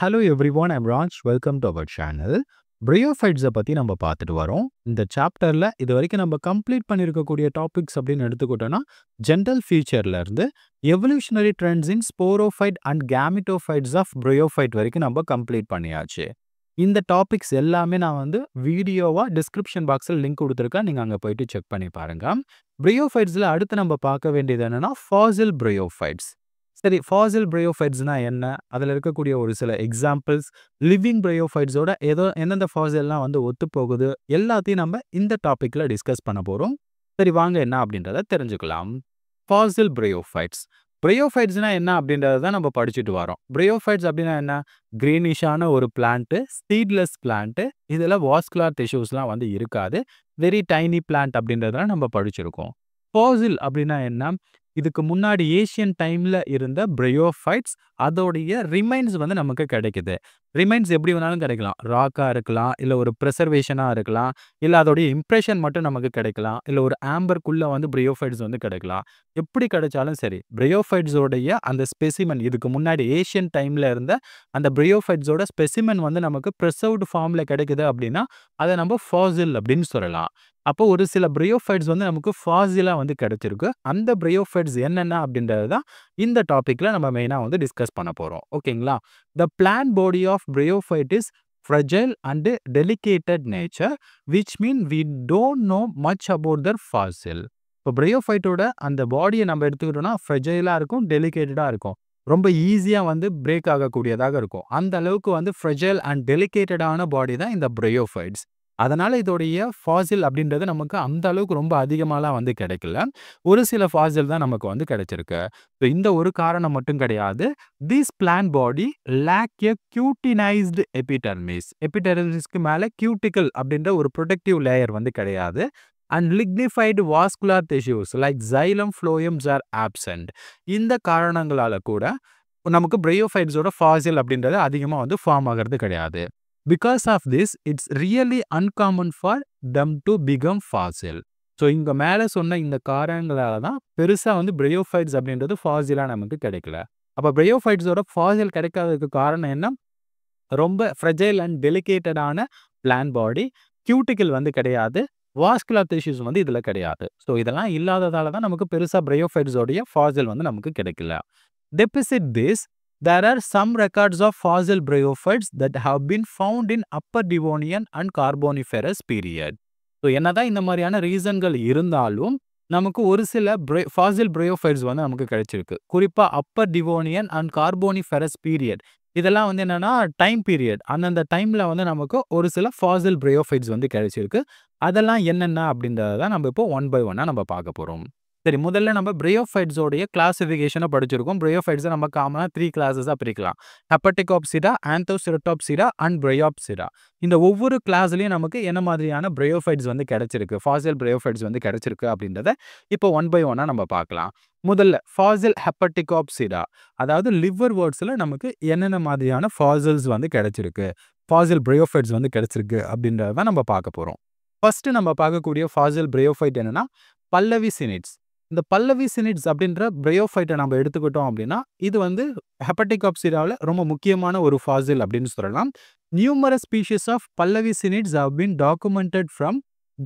Hello everyone I'm ராஞ்ச் welcome to our channel பிரியோஃபைட்ஸை பற்றி நம்ம பார்த்துட்டு வரோம் இந்த சாப்டரில் இது வரைக்கும் நம்ம கம்ப்ளீட் பண்ணியிருக்கக்கூடிய டாபிக்ஸ் அப்படின்னு எடுத்துக்கிட்டோன்னா ஜென்ரல் ஃபியூச்சர்லேருந்து evolutionary trends in sporophyte and gametophytes of bryophyte வரைக்கும் நம்ம கம்ப்ளீட் பண்ணியாச்சு இந்த டாபிக்ஸ் எல்லாமே நான் வந்து வீடியோவாக டிஸ்கிரிப்ஷன் பாக்ஸில் லிங்க் கொடுத்துருக்கேன் நீங்கள் அங்கே போயிட்டு செக் பண்ணி பாருங்கள் பிரியோஃபைட்ஸில் அடுத்து நம்ம பார்க்க வேண்டியது என்னென்னா ஃபாசில் பிரியோஃபைட்ஸ் சரி ஃபாசில் பிரயோஃபைட்ஸ்னா என்ன அதில் இருக்கக்கூடிய ஒரு சில எக்ஸாம்பிள்ஸ் லிவிங் ப்ரையோஃபைட்ஸோட ஏதோ எந்தெந்த ஃபாசில்லாம் வந்து ஒத்து போகுது எல்லாத்தையும் நம்ம இந்த டாப்பிக்கில் டிஸ்கஸ் பண்ண போகிறோம் சரி வாங்க என்ன அப்படின்றத தெரிஞ்சுக்கலாம் ஃபாசில் ப்ரையோஃபைட்ஸ் பிரயோஃபைட்ஸ்னா என்ன அப்படின்றத தான் நம்ம படிச்சுட்டு வரோம் பிரயோஃபைட்ஸ் அப்படின்னா என்ன க்ரீனிஷான ஒரு பிளான்ட்டு ஸ்டீட்லெஸ் பிளான்ட்டு இதில் வாஸ்குலார் டிஷ்யூஸ்லாம் வந்து இருக்காது வெரி டைனி பிளான்ட் அப்படின்றதெல்லாம் நம்ம படிச்சிருக்கோம் ஃபாசில் அப்படின்னா என்ன இதுக்கு முன்னாடி ஏஷியன் டைமில் இருந்த பிரையோஃபைட்ஸ் அதோடைய ரிமைன்ஸ் வந்து நமக்கு கிடைக்குது ரிமைன்ஸ் எப்படி வேணாலும் கிடைக்கலாம் ராக்காக இருக்கலாம் இல்லை ஒரு ப்ரிசர்வேஷனாக இருக்கலாம் இல்லை அதோடைய இம்ப்ரெஷன் மட்டும் நமக்கு கிடைக்கலாம் இல்லை ஒரு ஆம்பர்க்குள்ளே வந்து பிரையோஃபைட்ஸ் வந்து கிடைக்கலாம் எப்படி கிடைச்சாலும் சரி பிரையோஃபைட்ஸோடைய அந்த ஸ்பெசிமன் இதுக்கு முன்னாடி ஏஷியன் டைமில் இருந்த அந்த பிரையோஃபைட்ஸோட ஸ்பெசிமன் வந்து நமக்கு ப்ரிசர்வ்டு ஃபார்மில் கிடைக்குது அப்படின்னா அதை நம்ம ஃபாசில் அப்படின்னு சொல்லலாம் அப்போ ஒரு சில பிரையோஃபைட்ஸ் வந்து நமக்கு ஃபாசிலாக வந்து கிடைச்சிருக்கு அந்த பிரையோஃபைட்ஸ் என்னென்ன அப்படின்றது தான் இந்த டாப்பிக்கில் நம்ம மெயினாக வந்து டிஸ்கஸ் பண்ண போகிறோம் ஓகேங்களா the plant body of bryophyte is fragile and delicated nature which mean we don't know much about their fossil இப்போ பிரையோஃபைட்டோட அந்த பாடியை நம்ம எடுத்துக்கிட்டோம்னா ஃப்ரெஜைலாக இருக்கும் டெலிகேட்டடாக இருக்கும் ரொம்ப ஈஸியாக வந்து பிரேக் ஆகக்கூடியதாக இருக்கும் அந்த அளவுக்கு வந்து ஃப்ரெஜைல் அண்ட் டெலிகேட்டடான பாடி தான் இந்த பிரையோஃபைட்ஸ் அதனால் இதோடைய ஃபாசில் அப்படின்றது நமக்கு அந்த அளவுக்கு ரொம்ப அதிகமாகலாம் வந்து கிடைக்கல ஒரு சில ஃபாசில் தான் நமக்கு வந்து கிடைச்சிருக்கு ஸோ இந்த ஒரு காரணம் மட்டும் கிடையாது this plant body lack a cutinized epidermis எபிடர்மிஸ்க்கு மேலே கியூட்டிக்கல் அப்படின்ற ஒரு ப்ரொடக்டிவ் லேயர் வந்து கிடையாது and lignified vascular tissues like xylem phloems are absent இந்த காரணங்களால் கூட நமக்கு பிரையோஃபைட்ஸோட ஃபாசில் அப்படின்றது அதிகமாக வந்து ஃபார்ம் ஆகிறது கிடையாது because of this it's really uncommon for them to become fossil so இங்கே மேலே சொன்ன இந்த காரணங்களால தான் பெருசாக வந்து பிரையோஃபைட்ஸ் அப்படின்றது ஃபாசிலாக நமக்கு கிடைக்கல அப்போ பிரையோஃபைட்ஸோட ஃபாசில் கிடைக்காததுக்கு காரணம் என்ன ரொம்ப ஃப்ரெஜைல் அண்ட் டெலிகேட்டடான பிளான் பாடி கியூட்டிக்கல் வந்து கிடையாது வாஸ்குலர் டிஷ்யூஸ் வந்து இதில் கிடையாது ஸோ இதெல்லாம் இல்லாததால தான் நமக்கு பெருசாக பிரையோஃபைட்ஸோடைய ஃபாசில் வந்து நமக்கு கிடைக்கல deposit this There are some records of fossil bryophytes that have been found in upper Devonian and Carboniferous period. So என்னதான் இந்த மாதிரியான ரீசன்கள் இருந்தாலும் நமக்கு ஒரு சில ப்ரே ஃபாசில் ப்ரையோஃபைட்ஸ் வந்து நமக்கு கிடைச்சிருக்கு குறிப்பாக upper Devonian and Carboniferous period இதெல்லாம் வந்து என்னென்னா டைம் பீரியட் அந்தந்த டைமில் வந்து நமக்கு ஒரு சில ஃபாசில் ப்ரையோஃபைட்ஸ் வந்து கிடைச்சிருக்கு அதெல்லாம் என்னென்ன அப்படின்றத தான் நம்ம இப்போ ஒன் பை ஒன்னாக நம்ம பார்க்க போகிறோம் சரி முதல்ல நம்ம பிரையோஃபைட்ஸோடைய கிளாசிஃபிகேஷனை படிச்சிருக்கோம் பிரையோஃபைட்ஸை நம்ம காமனாக த்ரீ கிளாஸஸாக பிரிக்கலாம் ஹெப்படிகாப்சிடா ஆந்தோசிரட்டோப்சிடா அண்ட் பிரையாப்சிடா இந்த ஒவ்வொரு கிளாஸ்லையும் நமக்கு என்ன மாதிரியான பிரையோஃபைட்ஸ் வந்து கிடைச்சிருக்கு ஃபாசில் பிரையோஃபைட்ஸ் வந்து கிடைச்சிருக்கு அப்படின்றத இப்போ ஒன் பை ஒன்னாக நம்ம பார்க்கலாம் முதல்ல ஃபாசில் ஹெப்படிகாப்சிடா அதாவது லிவர் வேர்ட்ஸில் நமக்கு என்னென்ன மாதிரியான ஃபாசில்ஸ் வந்து கிடைச்சிருக்கு ஃபாசில் பிரையோஃபைட்ஸ் வந்து கிடைச்சிருக்கு அப்படின்றத நம்ம பார்க்க போகிறோம் ஃபஸ்ட்டு நம்ம பார்க்கக்கூடிய ஃபாசில் பிரையோஃபைட் என்னென்னா பல்லவி சினிட்ஸ் இந்த பல்லவி சினிட்ஸ் அப்படின்ற பிரயோஃபைட்டை நம்ம எடுத்துக்கிட்டோம் அப்படின்னா இது வந்து ஹெப்படிக் ஆப்சிராவில் ரொம்ப முக்கியமான ஒரு ஃபாசில் அப்படின்னு சொல்லலாம் numerous species of Pallavicinites have been documented from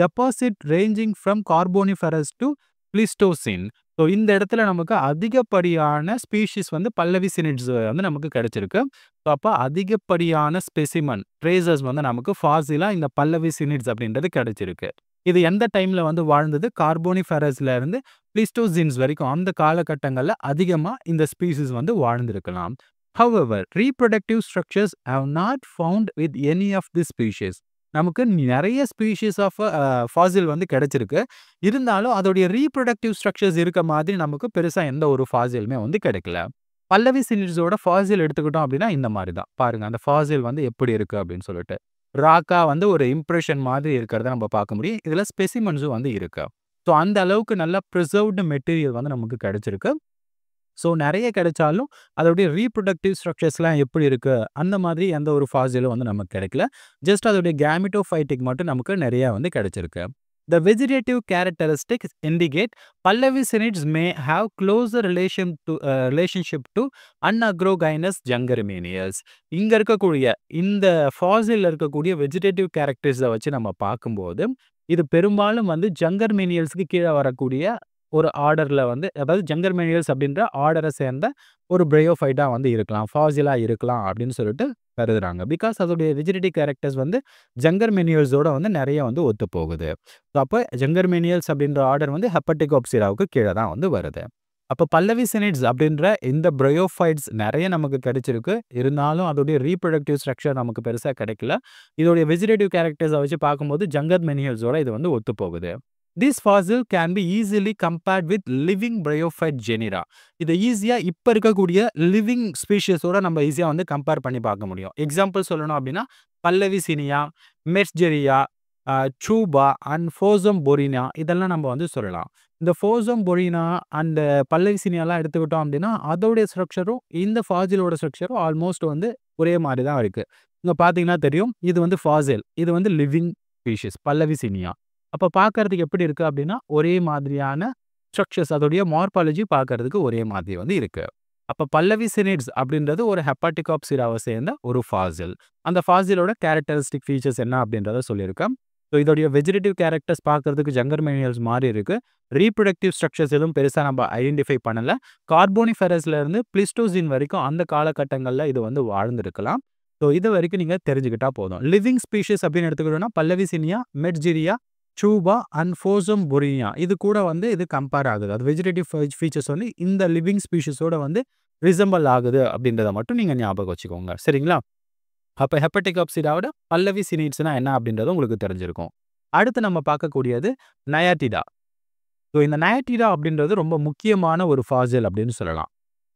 deposit ranging from Carboniferous to Pleistocene so இந்த இடத்துல நமக்கு அதிகப்படியான ஸ்பீஷிஸ் வந்து பல்லவி சினிட்ஸ் வந்து நமக்கு கிடைச்சிருக்கு ஸோ அப்போ அதிகப்படியான ஸ்பெசிமன் ட்ரேசஸ் வந்து நமக்கு ஃபாசிலாக இந்த பல்லவி சினிட்ஸ் அப்படின்றது கிடைச்சிருக்கு இது எந்த டைமில் வந்து வாழ்ந்தது கார்போனிஃபெரஸ்ல இருந்து பிளிஸ்டோசின்ஸ் வரைக்கும் அந்த காலகட்டங்களில் அதிகமாக இந்த ஸ்பீசிஸ் வந்து வாழ்ந்திருக்கலாம் however reproductive structures have not found with any of the species நமக்கு நிறைய ஸ்பீஷிஸ் ஆஃப் ஃபாசில் வந்து கிடைச்சிருக்கு இருந்தாலும் அதோடைய ரீப்ரொடக்டிவ் ஸ்ட்ரக்சர்ஸ் இருக்க மாதிரி நமக்கு பெருசாக எந்த ஒரு ஃபாசிலுமே வந்து கிடைக்கல பல்லவி சினிட்ஸோட ஃபாசில் எடுத்துக்கிட்டோம் அப்படின்னா இந்த மாதிரி தான் பாருங்கள் அந்த ஃபாசில் வந்து எப்படி இருக்குது அப்படின்னு சொல்லிட்டு ராக்காக வந்து ஒரு இம்ப்ரெஷன் மாதிரி இருக்கிறத நம்ம பார்க்க முடியும் இதில் ஸ்பெசிமன்ஸும் வந்து இருக்குது ஸோ அந்த அளவுக்கு நல்லா ப்ரிசர்வ்டு மெட்டீரியல் வந்து நமக்கு கிடச்சிருக்கு ஸோ நிறைய கிடைச்சாலும் அதோடைய ரீப்ரொடக்டிவ் ஸ்ட்ரக்சர்ஸ்லாம் எப்படி இருக்குது அந்த மாதிரி எந்த ஒரு ஃபாசிலும் வந்து நமக்கு கிடைக்கல ஜஸ்ட் அதோடைய கேமிட்டோஃபைட்டிக் மட்டும் நமக்கு நிறையா வந்து கிடைச்சிருக்கு The vegetative characteristics indicate Pallavi cynids may have closer relation to, uh, relationship to unagro-gynous jungeriminous. இங்கே இருக்கக்கூடிய இந்த ஃபாசில் இருக்கக்கூடிய வெஜிடேட்டிவ் கேரக்டர்ஸை வச்சு நம்ம பார்க்கும்போது இது பெரும்பாலும் வந்து ஜங்கர் மீனியல்ஸுக்கு கீழே வரக்கூடிய ஒரு ஆர்டரில் வந்து அதாவது ஜங்கர் மெனியல்ஸ் அப்படின்ற ஆர்டரை சேர்ந்த ஒரு பிரயோஃபைட்டாக வந்து இருக்கலாம் ஃபாசிலாக இருக்கலாம் அப்படின்னு சொல்லிட்டு கருதுறாங்க பிகாஸ் அதோடைய ரிஜிடிட்டி கேரக்டர்ஸ் வந்து ஜங்கர் மெனியல்ஸோட வந்து நிறைய வந்து ஒத்து போகுது ஸோ அப்போ ஜங்கர் மெனியல்ஸ் அப்படின்ற ஆர்டர் வந்து ஹெப்பட்டிகோப்சிராவுக்கு கீழே தான் வந்து வருது அப்போ பல்லவி சினிட்ஸ் அப்படின்ற இந்த ப்ரையோஃபைட்ஸ் நிறைய நமக்கு கிடைச்சிருக்கு இருந்தாலும் அதோடைய ரீப்ரொடக்டிவ் ஸ்ட்ரக்சர் நமக்கு பெருசாக கிடைக்கல இதோடைய வெஜிடேட்டிவ் கேரக்டர்ஸை வச்சு பார்க்கும்போது ஜங்கர் மெனியல்ஸோட இது வந்து ஒத்து போகுது this fossil can be easily compared with living bryophyte genera இதை ஈஸியாக இப்போ இருக்கக்கூடிய லிவிங் ஸ்பீஷியஸோட நம்ம ஈஸியாக வந்து கம்பேர் பண்ணி பார்க்க முடியும் எக்ஸாம்பிள் சொல்லணும் அப்படின்னா பல்லவி சினியா மெர்ஜெரியா சூபா அண்ட் ஃபோசம் பொரினா இதெல்லாம் நம்ம வந்து சொல்லலாம் இந்த ஃபோசம் பொரினா அண்ட் பல்லவி சினியாலாம் எடுத்துக்கிட்டோம் அப்படின்னா அதோடைய ஸ்ட்ரக்சரும் இந்த ஃபாசிலோட ஸ்ட்ரக்சரும் ஆல்மோஸ்ட் வந்து ஒரே மாதிரி தான் இருக்குது இங்கே பார்த்தீங்கன்னா தெரியும் இது வந்து ஃபாசில் இது வந்து லிவிங் ஸ்பீஷஸ் பல்லவி சினியா அப்போ பார்க்கறதுக்கு எப்படி இருக்குது அப்படின்னா ஒரே மாதிரியான ஸ்ட்ரக்சர்ஸ் அதோடைய மார்பாலஜி பார்க்கறதுக்கு ஒரே மாதிரி வந்து இருக்குது அப்போ பல்லவி சினிட்ஸ் அப்படின்றது ஒரு ஹெப்பாட்டிகாப்சிராவை சேர்ந்த ஒரு ஃபாசில் அந்த ஃபாசிலோட கேரக்டரிஸ்டிக் ஃபீச்சர்ஸ் என்ன அப்படின்றத சொல்லியிருக்கேன் ஸோ இதோடைய வெஜிடேட்டிவ் கேரக்டர்ஸ் பார்க்கறதுக்கு ஜங்கர் மெனியல்ஸ் மாதிரி இருக்குது ரீப்ரொடக்டிவ் ஸ்ட்ரக்சர்ஸ் எதுவும் பெருசாக நம்ம ஐடென்டிஃபை பண்ணலை கார்போனிஃபெரஸ்லேருந்து பிளிஸ்டோசின் வரைக்கும் அந்த காலகட்டங்களில் இது வந்து வாழ்ந்துருக்கலாம் ஸோ இது வரைக்கும் நீங்கள் தெரிஞ்சுக்கிட்டா போதும் லிவிங் ஸ்பீஷஸ் அப்படின்னு எடுத்துக்கிட்டோம்னா சினியா மெட்ஜிரியா சூபா அண்ட் ஃபோசம் பொரியா இது கூட வந்து இது கம்பேர் ஆகுது அது வெஜிடேட்டிவ் ஃபீச்சர்ஸ் வந்து இந்த லிவிங் ஸ்பீஷஸோட வந்து ரிசம்பிள் ஆகுது அப்படின்றத மட்டும் நீங்கள் ஞாபகம் வச்சுக்கோங்க சரிங்களா அப்போ ஹெப்படிக் அப்சிடாவோட பல்லவி சினிட்ஸ்னா என்ன அப்படின்றது உங்களுக்கு தெரிஞ்சிருக்கும் அடுத்து நம்ம பார்க்கக்கூடியது நயாட்டிடா ஸோ இந்த நயாட்டிடா அப்படின்றது ரொம்ப முக்கியமான ஒரு ஃபாசில் அப்படின்னு சொல்லலாம்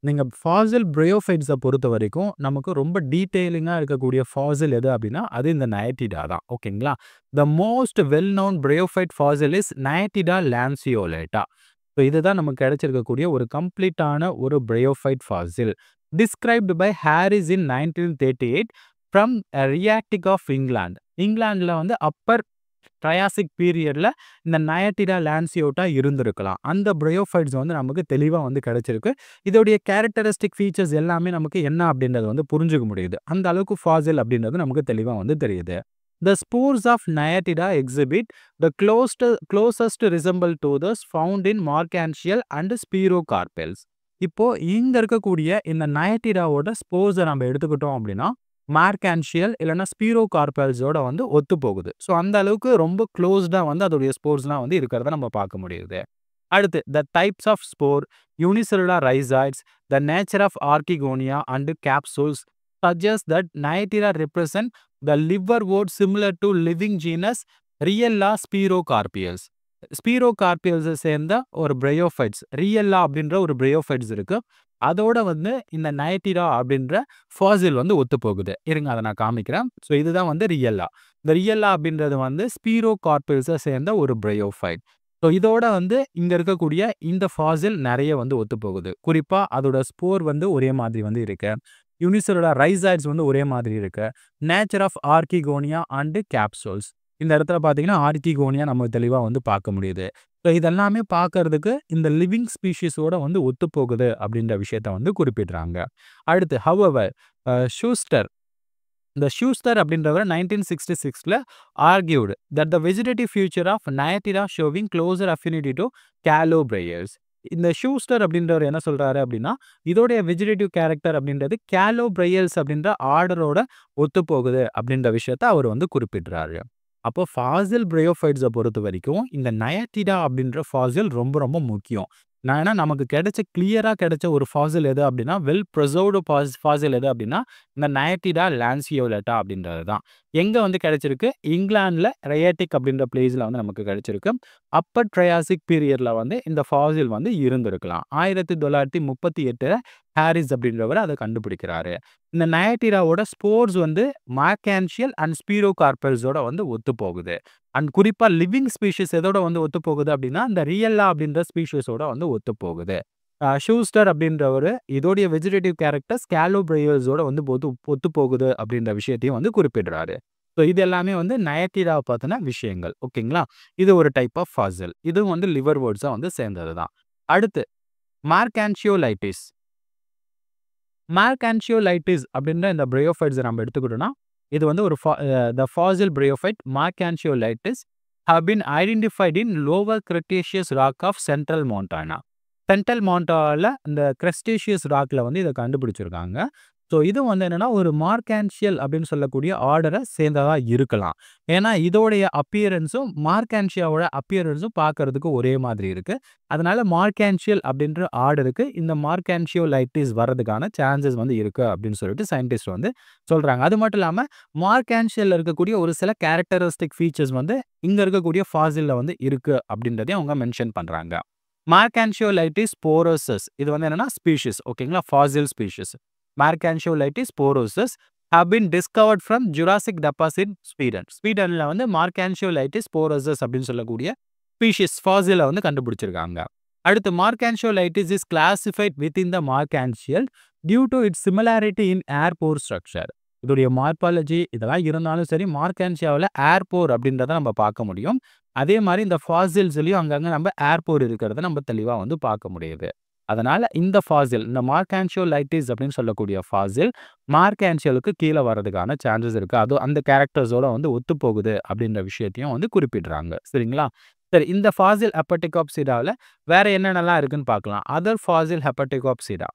நீங்கள் ஃபாசில் ப்ரையோஃபைட்ஸை பொறுத்த வரைக்கும் நமக்கு ரொம்ப டீட்டெயிலிங்காக இருக்கக்கூடிய ஃபாசில் எது அப்படின்னா அது இந்த நயட்டிடா தான் ஓகேங்களா the most well known bryophyte fossil is Naiadita lanceolata so இதுதான் நமக்கு கிடைச்சிருக்கக்கூடிய ஒரு கம்ப்ளீட்டான ஒரு bryophyte fossil described by Harris in nineteen thirty eight from Rhaetic of England இங்கிலாந்தில் வந்து அப்பர் ட்ரையாசிக் பீரியடில் இந்த நயட்டிடா லேன்சியோட்டா இருந்திருக்கலாம் அந்த ப்ரையோஃபைட்ஸ் வந்து நமக்கு தெளிவாக வந்து கிடச்சிருக்கு இதோடைய கேரக்டரிஸ்டிக் ஃபீச்சர்ஸ் எல்லாமே நமக்கு என்ன அப்படின்றது வந்து புரிஞ்சுக்க முடியுது அந்த அளவுக்கு ஃபாசில் அப்படின்றது நமக்கு தெளிவாக வந்து தெரியுது the spores of Naiadita exhibit the closest closest resemble to those found in Marchantiales and Sphaerocarpales இப்போ இங்க இருக்கக்கூடிய இந்த நயட்டிடாவோட ஸ்போர்ஸை நம்ம எடுத்துக்கிட்டோம் அப்படின்னா மார்கான்ஷியல் இல்லைனா ஸ்பீரோ கார்பல்ஸோட வந்து ஒத்து போகுது ஸோ அந்த அளவுக்கு ரொம்ப க்ளோஸ்டாக வந்து அதோடைய ஸ்போர்ஸ்லாம் வந்து இருக்கிறத நம்ம பார்க்க முடியுது அடுத்து the types of spore unicellular rhizoids the nature of archegonia and capsules suggest that Naiadita represent the liverwort similar to living genus Riella Sphaerocarpales ஸ்பீரோ கார்பியல்ஸை சேர்ந்த ஒரு பிரயோஃபைட்ஸ் ரியல்லா அப்படின்ற ஒரு பிரயோஃபைட்ஸ் இருக்குது அதோட வந்து இந்த நைட்டிரா அப்படின்ற ஃபாசில் வந்து ஒத்து போகுது இருங்க அதை நான் காமிக்கிறேன் ஸோ இதுதான் வந்து ரியல்லா இந்த ரியல்லா அப்படின்றது வந்து ஸ்பீரோ கார்பில்ஸை சேர்ந்த ஒரு பிரயோஃபைட் ஸோ இதோட வந்து இங்கே இருக்கக்கூடிய இந்த ஃபாசில் நிறைய வந்து ஒத்து போகுது குறிப்பாக அதோட ஸ்போர் வந்து ஒரே மாதிரி வந்து இருக்கு யூனிசரோட ரைசாய்ட்ஸ் வந்து ஒரே மாதிரி இருக்கு nature of archegonia and capsules இந்த இடத்துல பார்த்தீங்கன்னா ஆர்கிகோனியா நம்ம தெளிவாக வந்து பார்க்க முடியுது ஸோ இதெல்லாமே பார்க்கறதுக்கு இந்த லிவிங் ஸ்பீஷீஸோட வந்து ஒத்துப்போகுது அப்படின்ற விஷயத்த வந்து குறிப்பிடுறாங்க அடுத்து ஹவவர் ஷூஸ்டர் இந்த ஷூஸ்டர் அப்படின்றவர் நைன்டீன் சிக்ஸ்டி சிக்ஸில் argued that the vegetative feature of Naiadita showing closer affinity to Calobryales இந்த ஷூஸ்டர் அப்படின்றவர் என்ன சொல்கிறாரு அப்படின்னா இதோடைய வெஜிடேட்டிவ் கேரக்டர் அப்படின்றது கேலோ பிரேயர்ஸ் அப்படின்ற ஆர்டரோட ஒத்து போகுது அப்படின்ற விஷயத்த அவர் வந்து குறிப்பிடுறாரு அப்போ ஃபாசில் பிரயோஃபைட்ஸை பொறுத்த வரைக்கும் இந்த நயட்டிடா அப்படின்ற ஃபாசில் ரொம்ப ரொம்ப முக்கியம் நான் ஏன்னா நமக்கு கிடைச்ச கிளியராக கிடைச்ச ஒரு ஃபாசில் எது அப்படின்னா வெல் ப்ரிசர்வ்டு ஃபாசில் எது அப்படின்னா இந்த நயட்டிடா லான்சியோலட்டா அப்படின்றது தான் எங்கே வந்து கிடைச்சிருக்கு இங்கிலாந்தில் ரயாட்டிக் அப்படின்ற பிளேஸில் வந்து நமக்கு கிடைச்சிருக்கு அப்பர் ட்ரையாசிக் பீரியடில் வந்து இந்த ஃபாசில் வந்து இருந்திருக்கலாம் ஆயிரத்தி தொள்ளாயிரத்தி முப்பத்தி எட்டில் ஹாரிஸ் அப்படின்றவர் அதை கண்டுபிடிக்கிறாரு இந்த நயட்டிராவோட ஸ்போர்ஸ் வந்து மார்கான்ஷியல் அண்ட் ஸ்பீரோ கார்பல்ஸோட வந்து ஒத்து போகுது அண்ட் குறிப்பாக லிவிங் ஸ்பீஷஸ் எதோட வந்து ஒத்து போகுது அப்படின்னா இந்த ரியல்லா அப்படின்ற ஸ்பீஷஸோட வந்து ஒத்து போகுது ஷூஸ்டர் அப்படின்றவர் இதோடைய வெஜிடேட்டிவ் கேரக்டர் ஸ்கேலோ பிரேயர்ஸோட வந்து ஒத்து ஒத்து போகுது அப்படின்ற விஷயத்தையும் வந்து குறிப்பிடுறாரு ஸோ இது எல்லாமே வந்து நயத்திடா பார்த்தின விஷயங்கள் ஓகேங்களா இது ஒரு டைப் ஆஃப் ஃபாசில் இதுவும் வந்து லிவர் வேர்ட்ஸாக வந்து சேர்ந்தது தான் அடுத்து மார்கான்ஷியோலைட்டிஸ் மார்கான்ஷியோலைட்டிஸ் அப்படின்ற இந்த பிரயோஃபைட்ஸை நம்ம எடுத்துக்கிட்டோம்னா இது வந்து ஒரு the fossil bryophyte Marchantiolites have been identified in lower Cretaceous rock of central Montana பென்டல் மாண்டாவில் இந்த கிரஸ்டேஷியஸ் ராக்கில் வந்து இதை கண்டுபிடிச்சிருக்காங்க ஸோ இது வந்து என்னென்னா ஒரு மார்க்கான்ஷியல் அப்படின்னு சொல்லக்கூடிய ஆர்டரை சேர்ந்ததாக இருக்கலாம் ஏன்னா இதோடைய அப்பியரன்ஸும் மார்க்கான்ஷியாவோட அப்பியரன்ஸும் பார்க்கறதுக்கு ஒரே மாதிரி இருக்குது அதனால மார்க்கான்ஷியல் அப்படின்ற ஆர்டருக்கு இந்த மார்க்கான்ஷியோ லைட்டிஸ் வர்றதுக்கான சான்சஸ் வந்து இருக்குது அப்படின்னு சொல்லிட்டு சயின்டிஸ்ட் வந்து சொல்கிறாங்க அது மட்டும் இல்லாமல் மார்க்கான்ஷியல் இருக்கக்கூடிய ஒரு சில கேரக்டரிஸ்டிக் ஃபீச்சர்ஸ் வந்து இங்கே இருக்கக்கூடிய ஃபாசிலில் வந்து இருக்குது அப்படின்றதையும் அவங்க மென்ஷன் பண்ணுறாங்க மார்கான்ஷியோலைட்டிஸ் போரோசஸ் இது வந்து என்னன்னா ஸ்பீஷிஸ் ஓகேங்களா fossil species Marchantiolites porosus have been discovered from Jurassic deposit Sweden ஸ்வீடனில் வந்து மார்கான்ஷியோலைட்டிஸ் போரோசஸ் அப்படின்னு சொல்லக்கூடிய ஸ்பீஷிஸ் ஃபாசிலை வந்து கண்டுபிடிச்சிருக்காங்க அடுத்து Marchantiolites is classified within the Marchantiales due to its similarity in air pore structure இதோடைய மார்பாலஜி இதெல்லாம் இருந்தாலும் சரி மார்க்கான்சியாவில் ஏர்போர் அப்படின்றத நம்ம பார்க்க முடியும் அதே மாதிரி இந்த ஃபாசில்ஸ்லையும் அங்கங்கே நம்ம ஏர்போர் இருக்கிறத நம்ம தெளிவாக வந்து பார்க்க முடியுது அதனால் இந்த ஃபாசில் இந்த மார்க்கான்சியோ லைட்டிஸ் அப்படின்னு சொல்லக்கூடிய ஃபாசில் மார்க்கான்சியலுக்கு கீழே வர்றதுக்கான சான்சஸ் இருக்குது அதுவும் அந்த கேரக்டர்ஸோட வந்து போகுது அப்படின்ற விஷயத்தையும் வந்து குறிப்பிடுறாங்க சரிங்களா சரி இந்த ஃபாசில் ஹெப்பட்டிகாப்சிடாவில் வேறு என்னென்னலாம் இருக்குன்னு பார்க்கலாம் அதர் ஃபாசில் ஹெப்பட்டிகாப்சிடா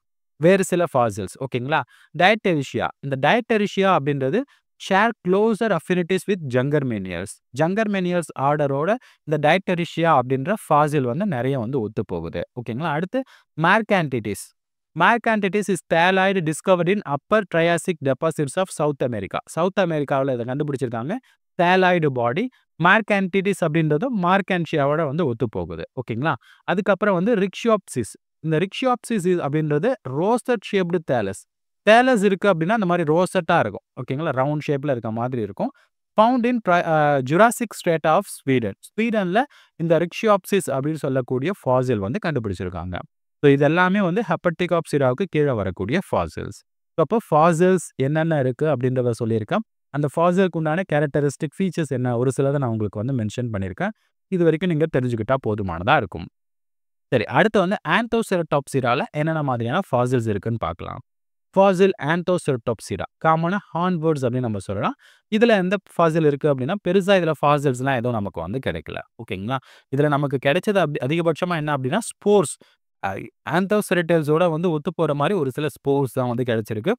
வேறு சில ஃபாசில்ஸ் ஓகேங்களா டயட்டரிஷியா இந்த டயட்டரிஷியா அப்படின்றது share closer affinities with Jungermanniales Jungermanniales ஆர்டரோட இந்த டயட்டரிஷியா அப்படின்ற ஃபாசில் வந்து நிறைய வந்து ஒத்து போகுது ஓகேங்களா அடுத்து Marchantites Marchantites is thalloid discovered in upper Triassic deposits of South America South அமெரிக்காவில் இதை கண்டுபிடிச்சிருக்காங்க தேலாய்டு பாடி மார்கான்டிட்டிஸ் அப்படின்றதும் மார்கான்ஷியாவோட வந்து ஒத்து போகுது ஓகேங்களா அதுக்கப்புறம் வந்து ரிக்ஷோப்சிஸ் இந்த ரிக்ஷியாப்சிஸ் அப்படின்றது ரோஸ்டட் ஷேப்டு தேலஸ் தேலஸ் இருக்குது அப்படின்னா அந்த மாதிரி ரோஸ்டட்டாக இருக்கும் ஓகேங்களா ரவுண்ட் ஷேப்பில் இருக்க மாதிரி இருக்கும் found in Jurassic state of Sweden ஸ்வீடனில் இந்த ரிக்ஷியாப்சிஸ் அப்படின்னு சொல்லக்கூடிய ஃபாசில் வந்து கண்டுபிடிச்சிருக்காங்க ஸோ இதெல்லாமே வந்து ஹெப்பட்டிகாப்சிராவுக்கு கீழே வரக்கூடிய ஃபாசில்ஸ் ஸோ அப்போ ஃபாசில்ஸ் என்னென்ன இருக்குது அப்படின்றத சொல்லியிருக்கேன் அந்த ஃபாசிலுக்கு உண்டான கேரக்டரிஸ்டிக் ஃபீச்சர்ஸ் என்ன ஒரு சிலதை நான் உங்களுக்கு வந்து மென்ஷன் பண்ணியிருக்கேன் இது வரைக்கும் நீங்கள் தெரிஞ்சுக்கிட்டால் போதுமானதாக இருக்கும் சரி அடுத்து வந்து ஆந்தோசெரடாப்சிரால என்னென்ன மாதிரியான ஃபாசில்ஸ் இருக்குன்னு பார்க்கலாம் ஃபாசில் ஆந்தோசெரடாப்சிரா காமனாக ஹார்ன்வேர்ட்ஸ் அப்படின்னு நம்ம சொல்லலாம் இதில் எந்த ஃபாசில் இருக்குது அப்படின்னா பெருசாக இதில் ஃபாசில்ஸ்லாம் எதுவும் நமக்கு வந்து கிடைக்கல ஓகேங்களா இதில் நமக்கு கிடைச்சது அப்படி அதிகபட்சமாக என்ன அப்படின்னா ஸ்போர்ஸ் ஆந்தோசெரட்டல்ஸோட வந்து ஒத்து போகிற மாதிரி ஒரு சில ஸ்போர்ஸ் தான் வந்து கிடைச்சிருக்கு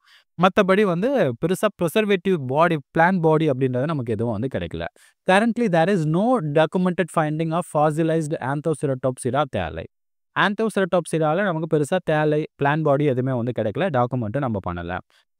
மற்றபடி வந்து பெருசாக ப்ரிசர்வேட்டிவ் பாடி பிளான் பாடி அப்படின்றது நமக்கு எதுவும் வந்து கிடைக்கல currently there is no documented finding of fossilized Anthocerotopsida தேலை ஆந்தோசரடாப்சிடால நமக்கு பெருசாக தேலை பிளான் பாடி எதுவுமே வந்து கிடைக்கல டாக்குமெண்ட்டும் நம்ம பண்ணலை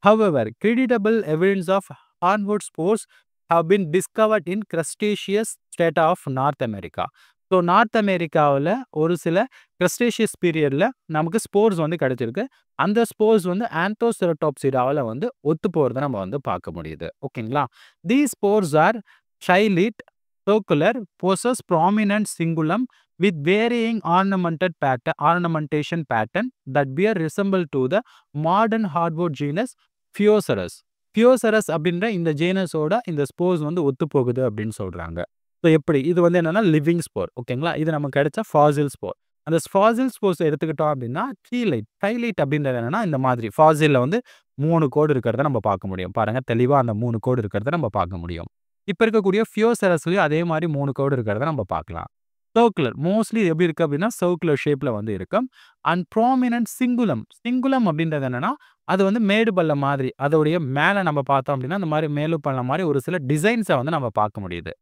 however creditable evidence of hornwort spores have been discovered in Cretaceous state of North America so north அமெரிக்காவில் ஒரு சில கிரஸ்டேஷியஸ் பீரியடில் நமக்கு ஸ்போர்ட்ஸ் வந்து கிடைச்சிருக்கு அந்த ஸ்போர்ஸ் வந்து ஆந்தோசெரடாப்சிடாவில் வந்து ஒத்து போகிறத நம்ம வந்து பார்க்க முடியுது ஓகேங்களா தி ஸ்போர்ஸ் ஆர் ஷைலிட் சோக்குலர் போசஸ் prominent cingulum with varying ornamented pattern, ornamentation pattern that bear resemble to the modern hardwood genus Pheocerus. Phaeoceros அப்படின்ற இந்த ஜேனஸோட இந்த ஸ்போர்ஸ் வந்து ஒத்து போகுது அப்படின்னு சொல்றாங்க ஸோ எப்படி இது வந்து என்னன்னா லிவிங் ஸ்போர் ஓகேங்களா இது நமக்கு கிடைச்ச ஃபாசில் ஸ்போர் அந்த ஃபாசில் ஸ்போர்ஸ் எடுத்துக்கிட்டோம் அப்படின்னா ட்ரீலைட் ட்ரைலைட் அப்படின்றது என்னன்னா இந்த மாதிரி ஃபாசிலில் வந்து மூணு கோடு இருக்கிறத நம்ம பார்க்க முடியும் பாருங்க தெளிவாக அந்த மூணு கோடு இருக்கிறத நம்ம பார்க்க முடியும் இப்போ இருக்கக்கூடிய ஃபியோசரஸ்லையும் அதே மாதிரி மூணு கோடு இருக்கிறத நம்ம பார்க்கலாம் சர்க்குலர் மோஸ்ட்லி எப்படி இருக்குது அப்படின்னா சர்க்குலர் ஷேப்பில் வந்து இருக்கும் அண்ட் ப்ராமினன்ட் சிங்குலம் சிங்குலம் அப்படின்றது என்னென்னா அது வந்து மேடு பள்ள மாதிரி அதோடைய மேலே நம்ம பார்த்தோம் அப்படின்னா அந்த மாதிரி மேலு பள்ளம் மாதிரி ஒரு சில டிசைன்ஸை வந்து நம்ம பார்க்க முடியுது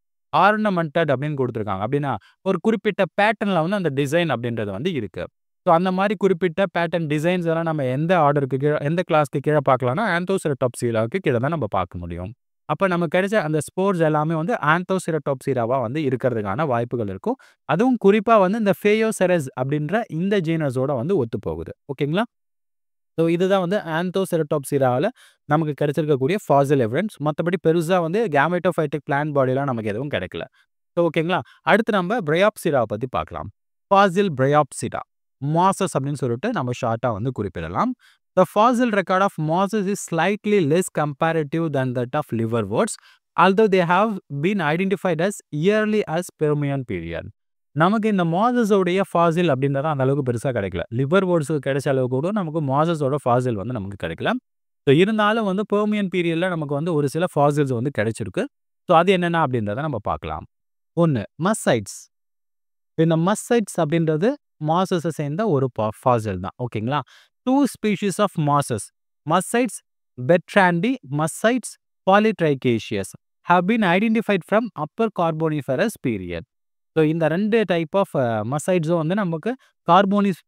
ஆர்னமெண்டட் அப்படின்னு கொடுத்துருக்காங்க அப்படின்னா ஒரு குறிப்பிட்ட பேட்டர்னில் வந்து அந்த டிசைன் அப்படின்றது வந்து இருக்குது ஸோ அந்த மாதிரி குறிப்பிட்ட பேட்டர்ன் டிசைன்ஸ் எல்லாம் நம்ம எந்த ஆர்டருக்கு கீழே எந்த கிளாஸ்க்கு கீழே பார்க்கலாம்னா சீலாவுக்கு கீழே தான் நம்ம பார்க்க முடியும் அப்போ நமக்கு கிடைச்ச அந்த ஸ்போர்ஸ் எல்லாமே வந்து ஆந்தோசிரடோப்சிராவாக வந்து இருக்கிறதுக்கான வாய்ப்புகள் இருக்கும் அதுவும் குறிப்பாக வந்து இந்த ஃபேயோசெரஸ் அப்படின்ற இந்த ஜீனஸோட வந்து ஒத்து போகுது ஓகேங்களா ஸோ இதுதான் வந்து ஆந்தோசிரடோப்சிராவில் நமக்கு கிடைச்சிருக்கக்கூடிய ஃபாசில் எவிடன்ஸ் மற்றபடி பெருசாக வந்து கேமேட்டோஃபைட்டிக் பிளான் பாடிலாம் நமக்கு எதுவும் கிடைக்கல ஸோ ஓகேங்களா அடுத்து நம்ம பிரயாப்சிராவை பற்றி பார்க்கலாம் ஃபாசில் பிரயாப்சிரா மாசஸ் அப்படின்னு சொல்லிட்டு நம்ம ஷார்ட்டாக வந்து குறிப்பிடலாம் the fossil record of mosses is slightly less comparative than that of liverworts although they have been identified as early as Permian period நமக்கு இந்த மாசஸோடைய ஃபாசில் அப்படின்றத அந்த அளவுக்கு பெருசாக கிடைக்கல லிவர் வேர்ட்ஸுக்கு கிடைச்ச அளவுக்கு கூட நமக்கு மாசஸோட ஃபாசில் வந்து நமக்கு கிடைக்கல ஸோ இருந்தாலும் வந்து பெர்மியன் பீரியடில் நமக்கு வந்து ஒரு சில ஃபாசில்ஸ் வந்து கிடைச்சிருக்கு ஸோ அது என்னென்ன அப்படின்றத நம்ம பார்க்கலாம் ஒன்று மஸ்சைட்ஸ் இந்த மஸ்சைட்ஸ் அப்படின்றது மாசஸ் சேர்ந்த ஒரு ஃபாசல் தான் ஓகேங்களா two species of mosses Muscites bertrandii Muscites polytrichaceus have been identified from upper Carboniferous period so இந்த ரெண்டு டைப் ஆஃப் மசைட்ஸும் வந்து நமக்கு கார்போனிஸ்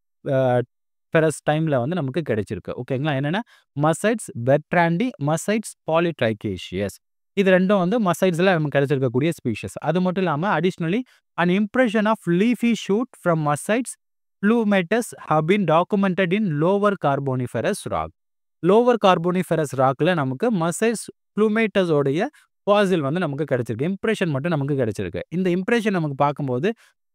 ஃபெரஸ் டைமில் வந்து நமக்கு கிடைச்சிருக்கு ஓகேங்களா என்னென்னா மசைட்ஸ் பெட்ராண்டி மசைட்ஸ் பாலிட்ரைகேஷியஸ் இது ரெண்டும் வந்து மசைட்ஸில் நமக்கு கிடைச்சிருக்கக்கூடிய ஸ்பீஷஸ் அது மட்டும் இல்லாமல் additionally an impression of leafy shoot from Muscites Pluvmetas has been documented in lower lower rock lower Carboniferous ராக்கில் நமக்கு மசைஸ் ப்ளூமேட்டஸோடைய பாசில் வந்து நமக்கு கிடைச்சிருக்கு இம்ப்ரெஷன் மட்டும் நமக்கு கிடைச்சிருக்கு இந்த இம்ப்ரெஷன் நமக்கு பார்க்கும்போது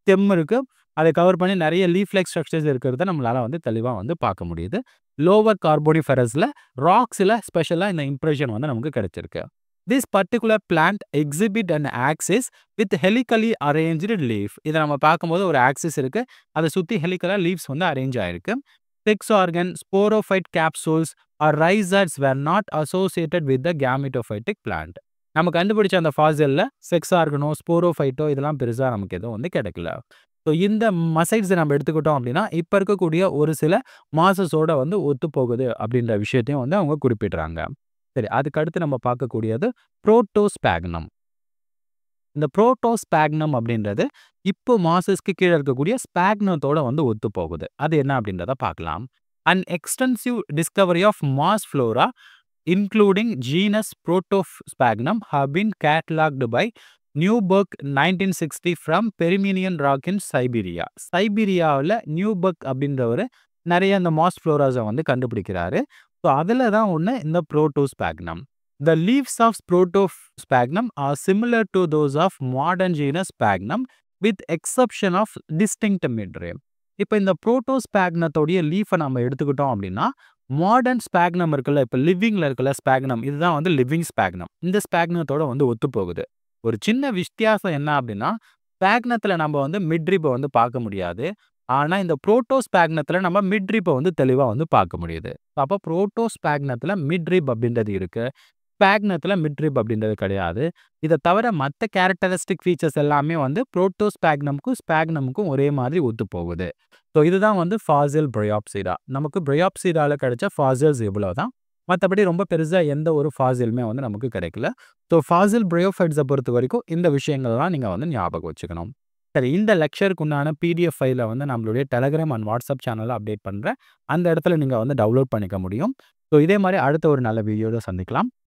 தெம் இருக்கு அதை கவர் பண்ணி நிறைய லீஃப்ளெக் ஸ்ட்ரக்சர்ஸ் இருக்கிறத நம்மளால வந்து தெளிவாக வந்து பார்க்க முடியுது லோவர் கார்போனிஃபெரஸில் ராக்ஸில் ஸ்பெஷலாக இந்த இம்ப்ரெஷன் வந்து நமக்கு கிடைச்சிருக்கு this particular plant exhibit and axis with helically arrange leaf இதை நம்ம பார்க்கும்போது ஒரு ஆக்சிஸ் இருக்குது அதை சுற்றி ஹெலிக்கலாக லீவ்ஸ் வந்து அரேஞ்ச் ஆயிருக்கு sex organ sporophyte capsules are risers were not associated with the gametophytic plant நம்ம கண்டுபிடிச்ச அந்த ஃபாசலில் செக்ஸ் ஆர்கனோ ஸ்போரோஃபைட்டோ இதெல்லாம் பெருசாக நமக்கு எதுவும் வந்து கிடைக்கல ஸோ இந்த மசைட்ஸை நம்ம எடுத்துக்கிட்டோம் அப்படின்னா இப்போ இருக்கக்கூடிய ஒரு சில மாசஸோட வந்து ஒத்து போகுது அப்படின்ற விஷயத்தையும் வந்து அவங்க குறிப்பிடுறாங்க சரி அடுத்து நம்ம பார்க்கக்கூடியது புரோட்டோஸ்பேக்னம் இந்த புரோட்டோஸ்பேக்னம் அப்படின்றது இப்போ மாசஸ்க்கு கீழே இருக்கக்கூடிய ஸ்பேக்னத்தோட வந்து ஒத்து போகுது அது என்ன அப்படின்றத பார்க்கலாம் and extensive discovery of moss flora including genus Protosphagnum have been catalogued by Neuberg nineteen sixty from Permian rock in Siberia சைபீரியாவில் நியூபர்க் அப்படின்றவர் நிறைய அந்த மாஸ் ஃப்ளோராஸை வந்து கண்டுபிடிக்கிறாரு ஸோ அதில் தான் ஒன்று இந்த the leaves of Protosphagnum are similar to those of modern genus Pagnum with exception of distinct midray. இப்போ இந்த ஸ்பேக்னத்தோடைய லீஃபை நம்ம எடுத்துக்கிட்டோம் அப்படின்னா மாடர்ன் ஸ்பாக்னம் இருக்குல்ல இப்போ லிவிங்கில் இருக்கல ஸ்பேக்னம் இதுதான் வந்து லிவிங் ஸ்பேக்னம் இந்த ஸ்பேக்னத்தோட வந்து ஒத்து போகுது ஒரு சின்ன வித்தியாசம் என்ன அப்படின்னா ஸ்பேக்னத்தில் நம்ம வந்து மிட்ரிப்பை வந்து பார்க்க முடியாது ஆனால் இந்த புரோட்டோஸ்பேக்னத்தில் நம்ம மிட்ரிப்பை வந்து தெளிவாக வந்து பார்க்க முடியுது அப்போ புரோட்டோஸ்பேக்னத்தில் மிட்ரிப் அப்படின்றது இருக்குது ஸ்பேக்னத்தில் மிட்ரிப் அப்படின்றது கிடையாது இதை தவிர மற்ற கேரக்டரிஸ்டிக் ஃபீச்சர்ஸ் எல்லாமே வந்து புரோட்டோ ஸ்பேக்னமுக்கும் ஸ்பேக்னமுக்கும் ஒரே மாதிரி ஒத்து போகுது ஸோ இதுதான் வந்து ஃபாசில் பிரயாப்சிரா நமக்கு பிரயாப்சிராவில் கிடைச்ச ஃபாசில்ஸ் இவ்வளோ தான் மற்றபடி ரொம்ப பெருசாக எந்த ஒரு ஃபாசிலுமே வந்து நமக்கு கிடைக்கல ஸோ ஃபாசில் பிரயோஃபைட்ஸை பொறுத்த வரைக்கும் இந்த விஷயங்கள்லாம் நீங்கள் வந்து ஞாபகம் வச்சுக்கணும் சரி இந்த லெக்சருக்கு உண்டான பிடிஎஃப் ஃபைலில் வந்து நம்மளுடைய டெலகிராம் அண்ட் வாட்ஸ்அப் சேனலில் அப்டேட் பண்ணுறேன் அந்த இடத்துல நீங்கள் வந்து டவுன்லோட் பண்ணிக்க முடியும் ஸோ இதே மாதிரி அடுத்த ஒரு நல்ல வீடியோவில் சந்திக்கலாம்